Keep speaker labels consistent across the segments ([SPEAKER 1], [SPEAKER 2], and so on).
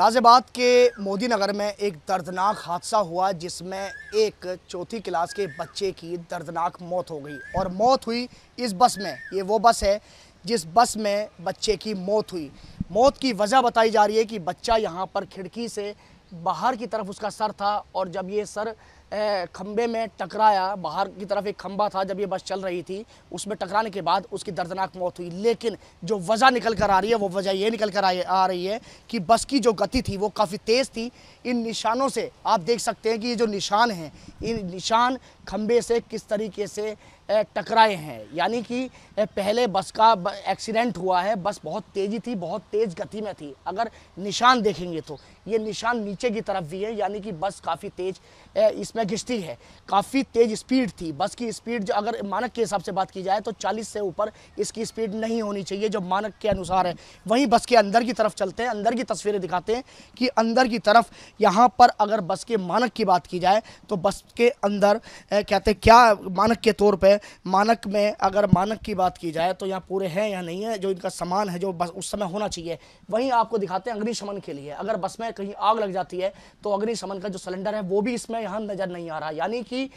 [SPEAKER 1] गाजियाबाद के मोदी नगर में एक दर्दनाक हादसा हुआ जिसमें एक चौथी क्लास के बच्चे की दर्दनाक मौत हो गई और मौत हुई इस बस में ये वो बस है जिस बस में बच्चे की मौत हुई मौत की वजह बताई जा रही है कि बच्चा यहाँ पर खिड़की से बाहर की तरफ उसका सर था और जब ये सर खंबे में टकराया बाहर की तरफ एक खंबा था जब ये बस चल रही थी उसमें टकराने के बाद उसकी दर्दनाक मौत हुई लेकिन जो वजह निकल कर आ रही है वो वजह ये निकल कर आ रही है कि बस की जो गति थी वो काफ़ी तेज़ थी इन निशानों से आप देख सकते हैं कि ये जो निशान हैं इन निशान खंबे से किस तरीके से टकराए हैं यानी कि पहले बस का एक्सीडेंट हुआ है बस बहुत तेज़ी थी बहुत तेज़ गति में थी अगर निशान देखेंगे तो ये निशान नीचे की तरफ भी है यानी कि बस काफ़ी तेज़ इस उसमें घिसती है काफ़ी तेज स्पीड थी बस की स्पीड जो अगर मानक के हिसाब से बात की जाए तो 40 से ऊपर इसकी स्पीड नहीं होनी चाहिए जो मानक के अनुसार है वहीं बस के अंदर की तरफ चलते हैं अंदर की तस्वीरें दिखाते हैं कि अंदर की तरफ यहाँ पर अगर बस के मानक की बात की जाए तो बस के अंदर कहते हैं क्या मानक के तौर पर मानक में अगर मानक की बात की जाए तो यहाँ पूरे हैं या नहीं है जो इनका सामान है जो बस उस समय होना चाहिए वहीं आपको दिखाते हैं अग्निशमन के लिए अगर बस में कहीं आग लग जाती है तो अग्निशमन का जो सिलेंडर है वो भी इसमें यहाँ नजर नज़र नहीं आ रहा यानी कि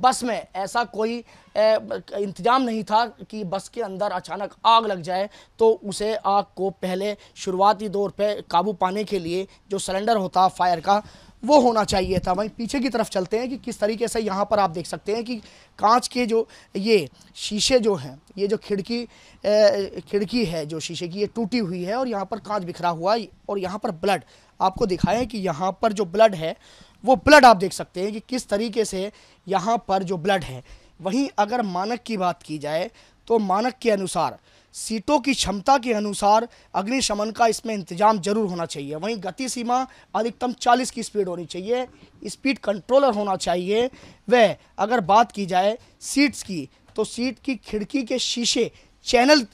[SPEAKER 1] बस में ऐसा कोई इंतजाम नहीं था कि बस के अंदर अचानक आग लग जाए तो उसे आग को पहले शुरुआती दौर पे काबू पाने के लिए जो सिलेंडर होता फायर का वो होना चाहिए था वहीं पीछे की तरफ चलते हैं कि किस तरीके से यहाँ पर आप देख सकते हैं कि कांच के जो ये शीशे जो हैं ये जो खिड़की ए, खिड़की है जो शीशे की ये टूटी हुई है और यहाँ पर कांच बिखरा हुआ और यहाँ पर ब्लड आपको दिखाएं कि यहाँ पर जो ब्लड है वो ब्लड आप देख सकते हैं कि किस तरीके से यहाँ पर जो ब्लड है वहीं अगर मानक की बात की जाए तो मानक के अनुसार सीटों की क्षमता के अनुसार अग्निशमन का इसमें इंतजाम जरूर होना चाहिए वहीं गति सीमा अधिकतम 40 की स्पीड होनी चाहिए स्पीड कंट्रोलर होना चाहिए वह अगर बात की जाए सीट्स की तो सीट की खिड़की के शीशे चैनल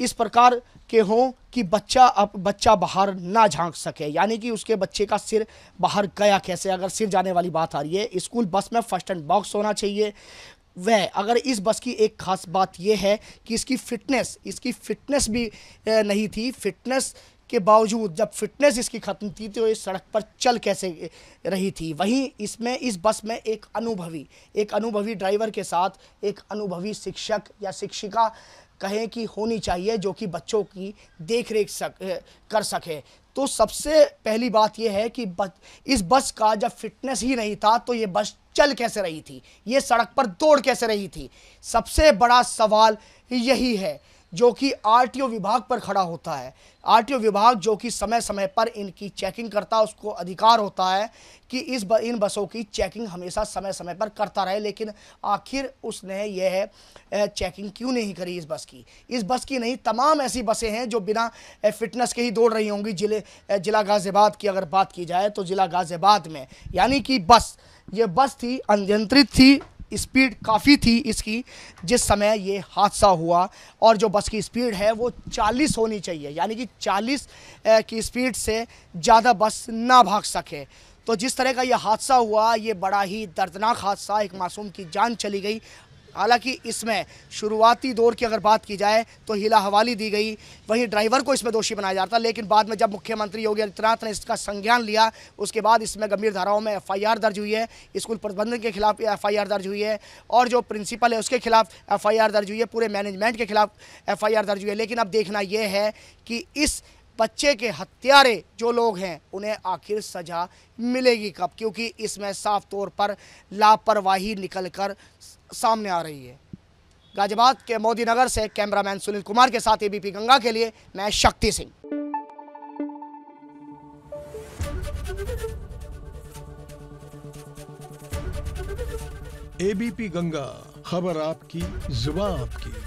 [SPEAKER 1] इस प्रकार के हों कि बच्चा अब बच्चा बाहर ना झांक सके यानी कि उसके बच्चे का सिर बाहर गया कैसे अगर सिर जाने वाली बात आ रही है स्कूल बस में फर्स्ट एंड बॉक्स होना चाहिए वह अगर इस बस की एक खास बात यह है कि इसकी फिटनेस इसकी फिटनेस भी नहीं थी फिटनेस के बावजूद जब फिटनेस इसकी ख़त्म थी तो ये सड़क पर चल कैसे रही थी वहीं इसमें इस बस में एक अनुभवी एक अनुभवी ड्राइवर के साथ एक अनुभवी शिक्षक या शिक्षिका कहें कि होनी चाहिए जो कि बच्चों की देख रेख सक कर सके तो सबसे पहली बात यह है कि बस इस बस का जब फिटनेस ही नहीं था तो ये बस चल कैसे रही थी ये सड़क पर दौड़ कैसे रही थी सबसे बड़ा सवाल यही है जो कि आरटीओ विभाग पर खड़ा होता है आरटीओ विभाग जो कि समय समय पर इनकी चेकिंग करता है उसको अधिकार होता है कि इस ब, इन बसों की चेकिंग हमेशा समय समय पर करता रहे लेकिन आखिर उसने यह चेकिंग क्यों नहीं करी इस बस की इस बस की नहीं तमाम ऐसी बसें हैं जो बिना फिटनेस के ही दौड़ रही होंगी जिले ज़िला गाज़ियाबाद की अगर बात की जाए तो ज़िला गाज़ियाबाद में यानी कि बस ये बस थी अनियंत्रित थी स्पीड काफ़ी थी इसकी जिस समय ये हादसा हुआ और जो बस की स्पीड है वो 40 होनी चाहिए यानी कि 40 की स्पीड से ज़्यादा बस ना भाग सके तो जिस तरह का यह हादसा हुआ ये बड़ा ही दर्दनाक हादसा एक मासूम की जान चली गई हालांकि इसमें शुरुआती दौर की अगर बात की जाए तो हिला हवाली दी गई वहीं ड्राइवर को इसमें दोषी बनाया जाता लेकिन बाद में जब मुख्यमंत्री योगी आदित्यनाथ ने इसका संज्ञान लिया उसके बाद इसमें गंभीर धाराओं में एफ दर्ज हुई है स्कूल प्रबंधन के खिलाफ एफ दर्ज हुई है और जो प्रिंसिपल है उसके खिलाफ एफ दर्ज हुई है पूरे मैनेजमेंट के खिलाफ एफ दर्ज हुई है लेकिन अब देखना यह है कि इस बच्चे के हत्यारे जो लोग हैं उन्हें आखिर सज़ा मिलेगी कब क्योंकि इसमें साफ तौर पर लापरवाही निकल कर सामने आ रही है गाजियाबाद के मोदी नगर से कैमरामैन सुनील कुमार के साथ एबीपी गंगा के लिए मैं शक्ति सिंह एबीपी गंगा खबर आपकी जुबा आपकी